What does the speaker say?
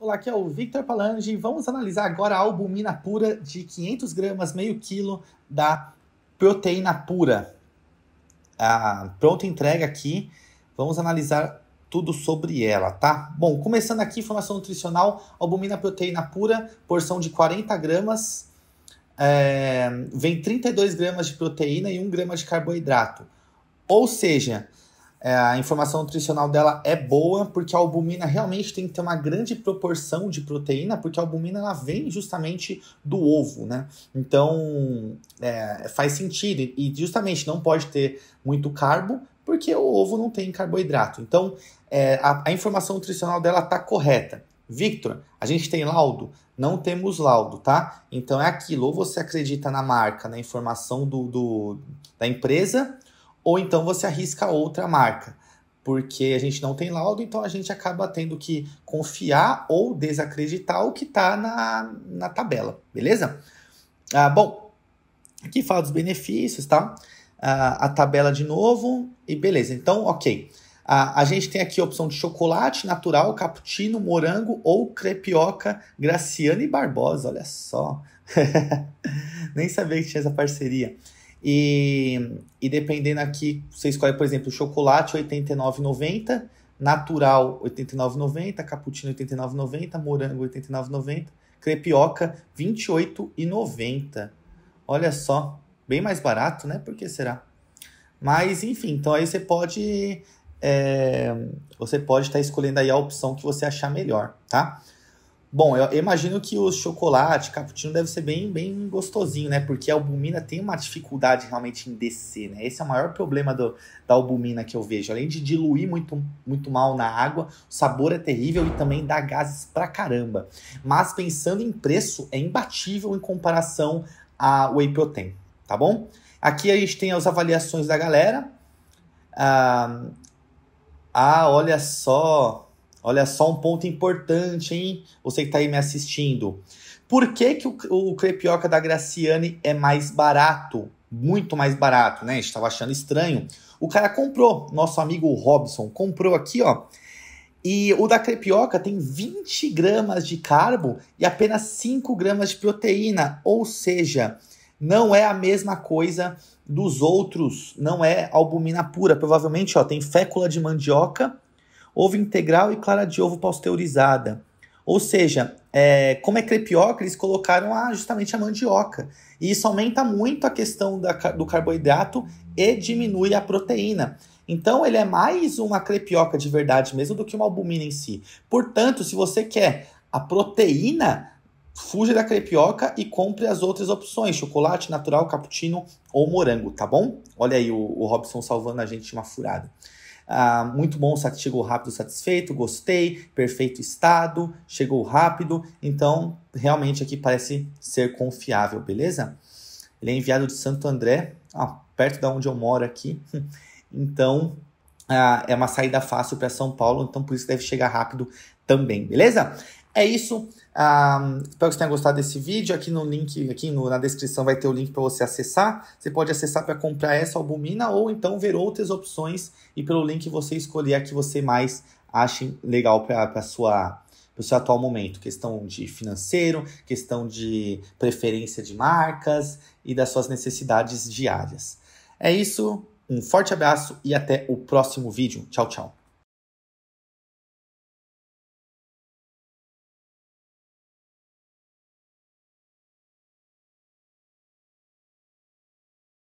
Olá, aqui é o Victor Palange e vamos analisar agora a albumina pura de 500 gramas, meio quilo da proteína pura. Ah, Pronto entrega aqui, vamos analisar tudo sobre ela, tá? Bom, começando aqui, informação nutricional, albumina proteína pura, porção de 40 gramas, é, vem 32 gramas de proteína e 1 grama de carboidrato. Ou seja, é, a informação nutricional dela é boa, porque a albumina realmente tem que ter uma grande proporção de proteína, porque a albumina ela vem justamente do ovo, né? Então é, faz sentido. E justamente não pode ter muito carbo, porque o ovo não tem carboidrato. Então é, a, a, informação nutricional dela está correta. Victor, a gente tem laudo? Não temos laudo, tá? Então é aquilo, ou você acredita na marca, na informação do, do da empresa, ou então você arrisca outra marca, porque a gente não tem laudo, então a gente acaba tendo que confiar ou desacreditar o que está na, na tabela, beleza? Ah, bom, aqui fala dos benefícios, tá? Ah, a tabela de novo, e beleza, então, ok. Ah, a gente tem aqui a opção de chocolate natural, cappuccino, morango ou crepioca e Barbosa, olha só. Nem sabia que tinha essa parceria. E, e dependendo aqui, você escolhe, por exemplo, chocolate R$ 89,90, natural R$ 89,90, cappuccino R$ 89,90, morango R$ 89,90, crepioca R$ 28,90. Olha só, bem mais barato, né? Por que será? Mas, enfim, então aí você pode... É, você pode estar tá escolhendo aí a opção que você achar melhor, tá? Bom, eu imagino que o chocolate, cappuccino deve ser bem, bem gostosinho, né? Porque a albumina tem uma dificuldade realmente em descer, né? Esse é o maior problema do, da albumina que eu vejo. Além de diluir muito, muito mal na água, o sabor é terrível e também dá gases pra caramba. Mas pensando em preço, é imbatível em comparação a Whey Protein, tá bom? Aqui a gente tem as avaliações da galera. Ah, ah olha só. Olha só um ponto importante, hein? Você que está aí me assistindo. Por que, que o, o crepioca da Graciane é mais barato? Muito mais barato, né? A gente estava achando estranho. O cara comprou, nosso amigo Robson comprou aqui, ó. E o da crepioca tem 20 gramas de carbo e apenas 5 gramas de proteína, ou seja, não é a mesma coisa dos outros, não é albumina pura. Provavelmente ó, tem fécula de mandioca ovo integral e clara de ovo pasteurizada. Ou seja, é, como é crepioca, eles colocaram justamente a mandioca. E isso aumenta muito a questão da, do carboidrato e diminui a proteína. Então, ele é mais uma crepioca de verdade mesmo do que uma albumina em si. Portanto, se você quer a proteína, fuja da crepioca e compre as outras opções: chocolate natural, cappuccino ou morango, tá bom? Olha aí o, o Robson salvando a gente de uma furada. Ah, muito bom, chegou rápido, satisfeito, gostei, perfeito estado, chegou rápido. Então, realmente aqui parece ser confiável, beleza? Ele é enviado de Santo André, ah, perto da onde eu moro aqui. Então, ah, é uma saída fácil para São Paulo, então por isso deve chegar rápido também, beleza? É isso. Ah, espero que você tenha gostado desse vídeo. Aqui no link, aqui no, na descrição vai ter o link para você acessar. Você pode acessar para comprar essa albumina ou então ver outras opções e pelo link você escolher a que você mais ache legal para sua para o seu atual momento, questão de financeiro, questão de preferência de marcas e das suas necessidades diárias. É isso, um forte abraço e até o próximo vídeo. Tchau, tchau.